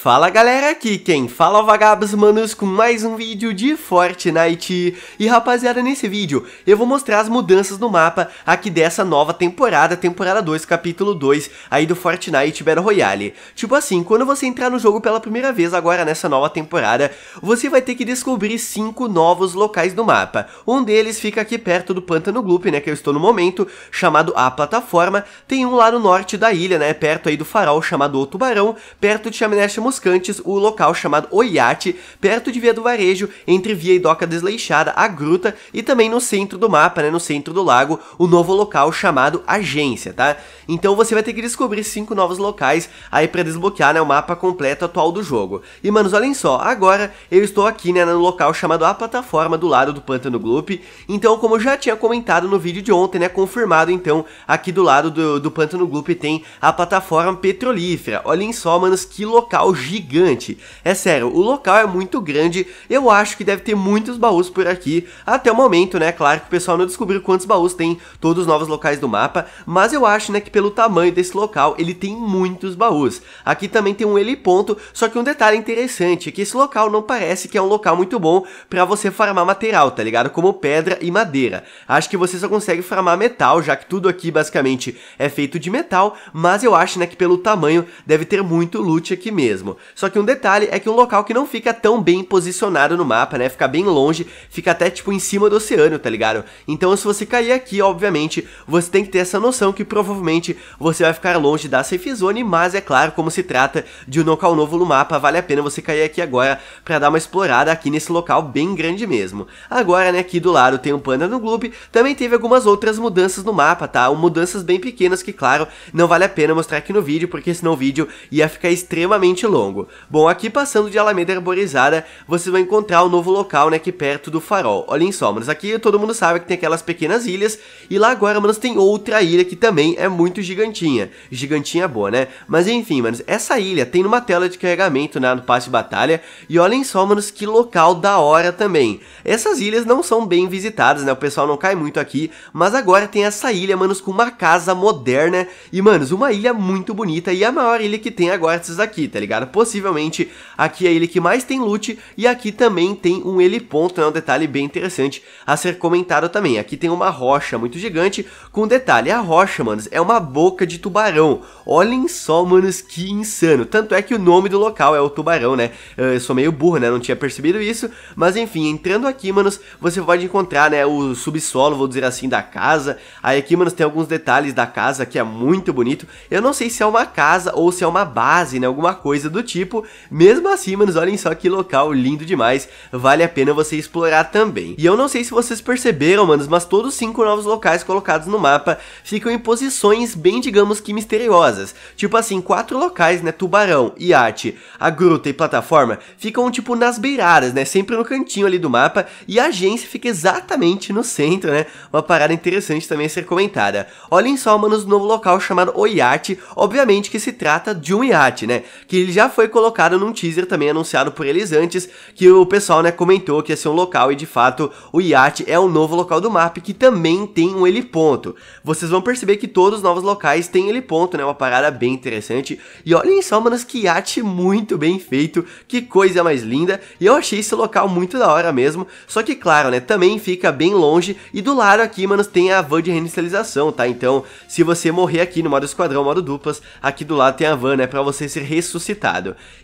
Fala galera, aqui quem fala é vagabos manos com mais um vídeo de Fortnite E rapaziada, nesse vídeo eu vou mostrar as mudanças no mapa aqui dessa nova temporada, temporada 2, capítulo 2 aí do Fortnite Battle Royale Tipo assim, quando você entrar no jogo pela primeira vez agora nessa nova temporada Você vai ter que descobrir 5 novos locais do mapa Um deles fica aqui perto do Pântano Gloop, né, que eu estou no momento, chamado A Plataforma Tem um lá no norte da ilha, né, perto aí do farol chamado O Tubarão, perto de Chaminés Muscantes o local chamado Oiate, perto de Via do Varejo, entre Via e Doca Desleixada, a Gruta, e também no centro do mapa, né, no centro do lago, o novo local chamado Agência, tá? Então você vai ter que descobrir cinco novos locais aí para desbloquear né, o mapa completo atual do jogo. E manos, olhem só, agora eu estou aqui né, no local chamado A Plataforma, do lado do Pântano Gloop, então como eu já tinha comentado no vídeo de ontem, né, confirmado então, aqui do lado do, do Pântano Gloop tem a plataforma petrolífera, olhem só manos, que local gigante. É sério, o local é muito grande, eu acho que deve ter muitos baús por aqui. Até o momento, né? Claro que o pessoal não descobriu quantos baús tem todos os novos locais do mapa, mas eu acho, né, que pelo tamanho desse local, ele tem muitos baús. Aqui também tem um heliponto, só que um detalhe interessante é que esse local não parece que é um local muito bom para você farmar material, tá ligado? Como pedra e madeira. Acho que você só consegue farmar metal, já que tudo aqui basicamente é feito de metal, mas eu acho, né, que pelo tamanho deve ter muito loot aqui mesmo mesmo. Só que um detalhe é que um local que não fica tão bem posicionado no mapa, né? Fica bem longe, fica até tipo em cima do oceano, tá ligado? Então se você cair aqui, obviamente, você tem que ter essa noção que provavelmente você vai ficar longe da safe zone, mas é claro, como se trata de um local novo no mapa, vale a pena você cair aqui agora para dar uma explorada aqui nesse local bem grande mesmo. Agora, né, aqui do lado tem um panda no globo, também teve algumas outras mudanças no mapa, tá? Mudanças bem pequenas que, claro, não vale a pena mostrar aqui no vídeo, porque senão o vídeo ia ficar extremamente longo longo. Bom, aqui passando de Alameda Arborizada, você vai encontrar um novo local, né, aqui perto do farol. Olhem só, manos, aqui todo mundo sabe que tem aquelas pequenas ilhas, e lá agora, manos, tem outra ilha que também é muito gigantinha. Gigantinha boa, né? Mas enfim, manos, essa ilha tem numa tela de carregamento, né, no passe de batalha, e olhem só, manos, que local da hora também. Essas ilhas não são bem visitadas, né, o pessoal não cai muito aqui, mas agora tem essa ilha, manos, com uma casa moderna, e, manos, uma ilha muito bonita, e é a maior ilha que tem agora esses aqui, tá ligado? Possivelmente aqui é ele que mais tem loot e aqui também tem um ponto é um detalhe bem interessante a ser comentado também. Aqui tem uma rocha muito gigante, com detalhe, a rocha, manos, é uma boca de tubarão. Olhem só, manos, que insano. Tanto é que o nome do local é o tubarão, né? Eu sou meio burro, né? Não tinha percebido isso, mas enfim, entrando aqui, manos, você pode encontrar, né, o subsolo, vou dizer assim, da casa. Aí aqui, manos, tem alguns detalhes da casa que é muito bonito. Eu não sei se é uma casa ou se é uma base, né, alguma coisa coisa do tipo. Mesmo assim, manos, olhem só que local lindo demais, vale a pena você explorar também. E eu não sei se vocês perceberam, manos, mas todos os cinco novos locais colocados no mapa ficam em posições bem, digamos que misteriosas. Tipo assim, quatro locais, né, tubarão, iate, a gruta e plataforma, ficam tipo nas beiradas, né, sempre no cantinho ali do mapa, e a agência fica exatamente no centro, né, uma parada interessante também a ser comentada. Olhem só, manos, o novo local chamado O Iate, obviamente que se trata de um iate, né, que ele já já foi colocado num teaser também anunciado por eles antes, que o pessoal né, comentou que ia ser um local e de fato o iate é um novo local do mapa que também tem um heliponto. Vocês vão perceber que todos os novos locais têm heliponto, né? Uma parada bem interessante. E olhem só, manos, que iate muito bem feito, que coisa mais linda. E eu achei esse local muito da hora mesmo, só que claro, né, também fica bem longe e do lado aqui, manos, tem a van de reinicialização, tá? Então, se você morrer aqui no modo esquadrão, modo duplas, aqui do lado tem a van, né, pra você ser ressuscitado.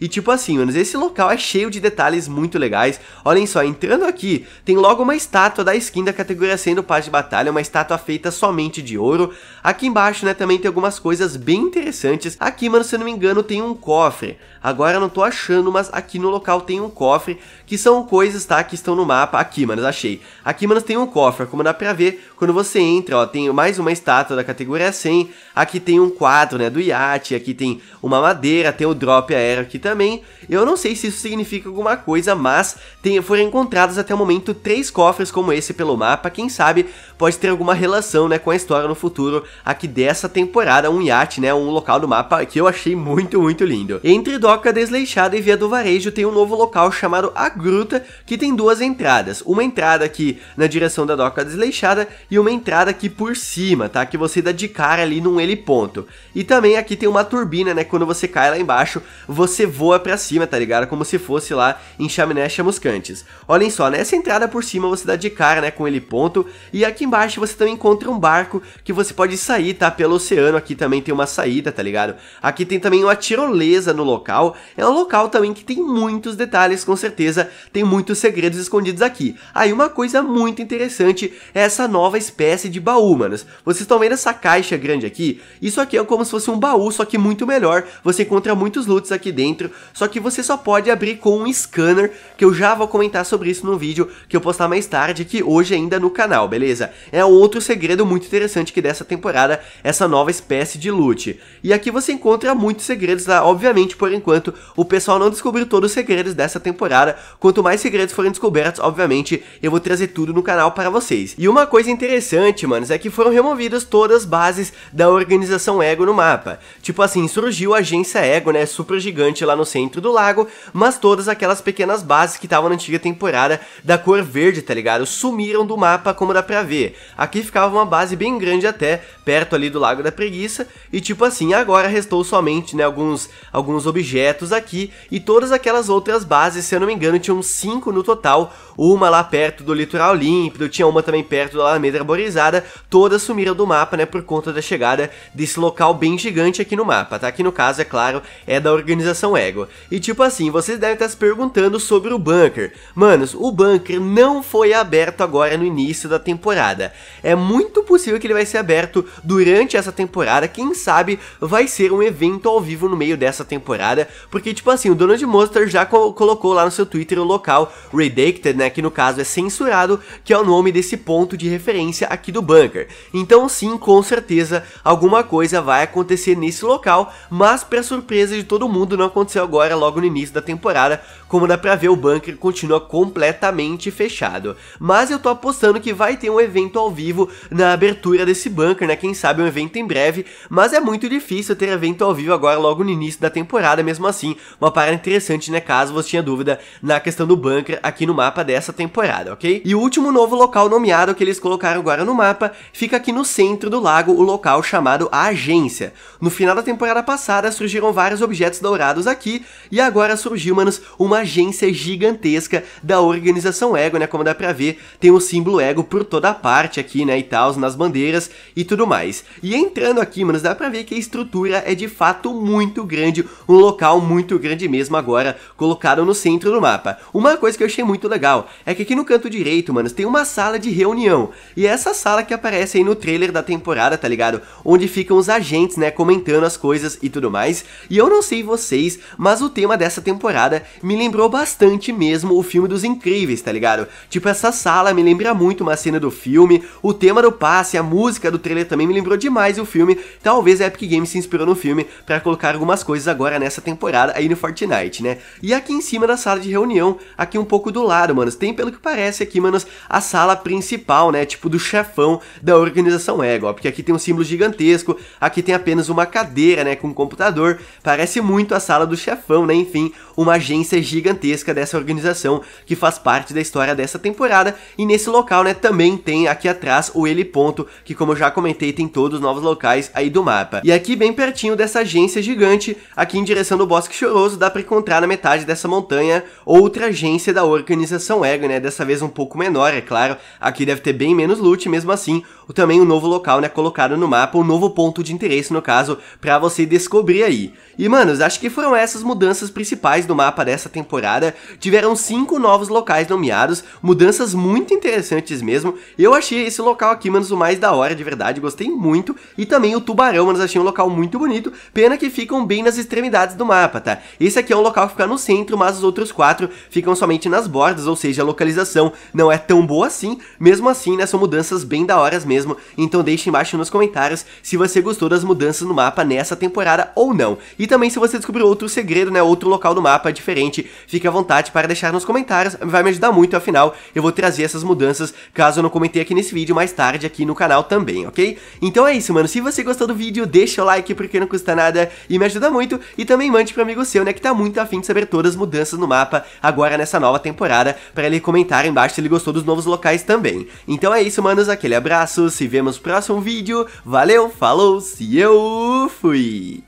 E tipo assim, manos, esse local é cheio de detalhes muito legais. Olhem só, entrando aqui, tem logo uma estátua da skin da categoria sendo paz de batalha, uma estátua feita somente de ouro. Aqui embaixo, né, também tem algumas coisas bem interessantes. Aqui, mano, se eu não me engano, tem um cofre. Agora não tô achando, mas aqui no local tem um cofre, que são coisas, tá, que estão no mapa. Aqui, mano, achei. Aqui, mano, tem um cofre, como dá pra ver, quando você entra, ó, tem mais uma estátua da categoria 100. Aqui tem um quadro, né, do iate, aqui tem uma madeira, tem o drop era aqui também. Eu não sei se isso significa alguma coisa, mas tem, foram encontrados até o momento três cofres como esse pelo mapa. Quem sabe pode ter alguma relação né, com a história no futuro aqui dessa temporada. Um iate, né, um local do mapa que eu achei muito, muito lindo. Entre Doca Desleixada e Via do Varejo tem um novo local chamado A Gruta, que tem duas entradas. Uma entrada aqui na direção da Doca Desleixada e uma entrada aqui por cima, tá? Que você dá de cara ali num heliponto. E também aqui tem uma turbina, né? Quando você cai lá embaixo, você voa pra cima, tá ligado? Como se fosse lá em chaminés chamuscantes. Olhem só, nessa entrada por cima você dá de cara, né, com ele ponto, e aqui embaixo você também encontra um barco que você pode sair, tá, pelo oceano, aqui também tem uma saída, tá ligado? Aqui tem também uma tirolesa no local, é um local também que tem muitos detalhes, com certeza, tem muitos segredos escondidos aqui. Aí uma coisa muito interessante é essa nova espécie de baú, manos. Vocês estão vendo essa caixa grande aqui? Isso aqui é como se fosse um baú, só que muito melhor, você encontra muitos loots aqui dentro, só que você só pode abrir com um scanner, que eu já vou comentar sobre isso no vídeo que eu postar mais tarde, que hoje é ainda no canal, beleza? É outro segredo muito interessante que dessa temporada, essa nova espécie de loot. E aqui você encontra muitos segredos, tá? obviamente, por enquanto, o pessoal não descobriu todos os segredos dessa temporada, quanto mais segredos forem descobertos, obviamente, eu vou trazer tudo no canal para vocês. E uma coisa interessante, manos, é que foram removidas todas as bases da organização Ego no mapa. Tipo assim, surgiu a agência Ego, né, Super gigante lá no centro do lago, mas todas aquelas pequenas bases que estavam na antiga temporada da cor verde, tá ligado? Sumiram do mapa, como dá pra ver. Aqui ficava uma base bem grande até, perto ali do Lago da Preguiça, e tipo assim, agora restou somente, né, alguns, alguns objetos aqui, e todas aquelas outras bases, se eu não me engano, tinham cinco no total, uma lá perto do litoral límpido, tinha uma também perto da Alameda Arborizada, todas sumiram do mapa, né, por conta da chegada desse local bem gigante aqui no mapa, tá? Que no caso, é claro, é da organização organização Ego. E tipo assim, vocês devem estar se perguntando sobre o bunker. Manos, o bunker não foi aberto agora no início da temporada. É muito possível que ele vai ser aberto durante essa temporada, quem sabe vai ser um evento ao vivo no meio dessa temporada, porque tipo assim, o Donald Monster já co colocou lá no seu Twitter o local Redacted, né, que no caso é censurado, que é o nome desse ponto de referência aqui do bunker. Então sim, com certeza, alguma coisa vai acontecer nesse local, mas para surpresa de todo mundo, mundo não aconteceu agora logo no início da temporada, como dá pra ver o bunker continua completamente fechado. Mas eu tô apostando que vai ter um evento ao vivo na abertura desse bunker, né, quem sabe um evento em breve, mas é muito difícil ter evento ao vivo agora logo no início da temporada, mesmo assim, uma parada interessante, né, caso você tenha dúvida na questão do bunker aqui no mapa dessa temporada, ok? E o último novo local nomeado que eles colocaram agora no mapa fica aqui no centro do lago, o local chamado Agência. No final da temporada passada surgiram vários objetos dourados aqui, e agora surgiu, manos, uma agência gigantesca da organização Ego, né? Como dá pra ver, tem o símbolo Ego por toda parte aqui, né? E tal, nas bandeiras e tudo mais. E entrando aqui, manos, dá pra ver que a estrutura é de fato muito grande, um local muito grande mesmo agora, colocado no centro do mapa. Uma coisa que eu achei muito legal é que aqui no canto direito, manos, tem uma sala de reunião. E é essa sala que aparece aí no trailer da temporada, tá ligado? Onde ficam os agentes, né, comentando as coisas e tudo mais. E eu não sei vocês, mas o tema dessa temporada me lembrou bastante mesmo o filme dos Incríveis, tá ligado? Tipo, essa sala me lembra muito uma cena do filme, o tema do passe, a música do trailer também me lembrou demais o filme, talvez a Epic Games se inspirou no filme para colocar algumas coisas agora nessa temporada aí no Fortnite, né? E aqui em cima da sala de reunião, aqui um pouco do lado, manos, tem pelo que parece aqui, manos, a sala principal, né, tipo do chefão da organização Ego, ó, porque aqui tem um símbolo gigantesco, aqui tem apenas uma cadeira, né, com um computador, parece muito muito a sala do chefão, né? Enfim, uma agência gigantesca dessa organização que faz parte da história dessa temporada. E nesse local, né, também tem aqui atrás o Ele Ponto, que como eu já comentei, tem todos os novos locais aí do mapa. E aqui bem pertinho dessa agência gigante, aqui em direção do Bosque Choroso, dá para encontrar na metade dessa montanha outra agência da organização Ego, né? Dessa vez um pouco menor, é claro. Aqui deve ter bem menos loot, mesmo assim, também um novo local, né, colocado no mapa, um novo ponto de interesse, no caso, para você descobrir aí. E, manos, Acho que foram essas mudanças principais do mapa dessa temporada. Tiveram cinco novos locais nomeados, mudanças muito interessantes mesmo. Eu achei esse local aqui, manos, o mais da hora, de verdade, gostei muito. E também o Tubarão, manos, achei um local muito bonito. Pena que ficam bem nas extremidades do mapa, tá? Esse aqui é um local que fica no centro, mas os outros quatro ficam somente nas bordas, ou seja, a localização não é tão boa assim. Mesmo assim, né, são mudanças bem da horas mesmo. Então deixe embaixo nos comentários se você gostou das mudanças no mapa nessa temporada ou não. E também se você descobrir outro segredo, né, outro local do mapa é diferente, fique à vontade para deixar nos comentários, vai me ajudar muito, afinal eu vou trazer essas mudanças caso eu não comentei aqui nesse vídeo, mais tarde aqui no canal também, ok? Então é isso, mano, se você gostou do vídeo, deixa o like porque não custa nada e me ajuda muito, e também mande para amigo seu, né, que tá muito afim de saber todas as mudanças no mapa agora nessa nova temporada, para ele comentar embaixo se ele gostou dos novos locais também. Então é isso, manos, aquele abraço, se vemos no próximo vídeo, valeu, falou, se eu fui!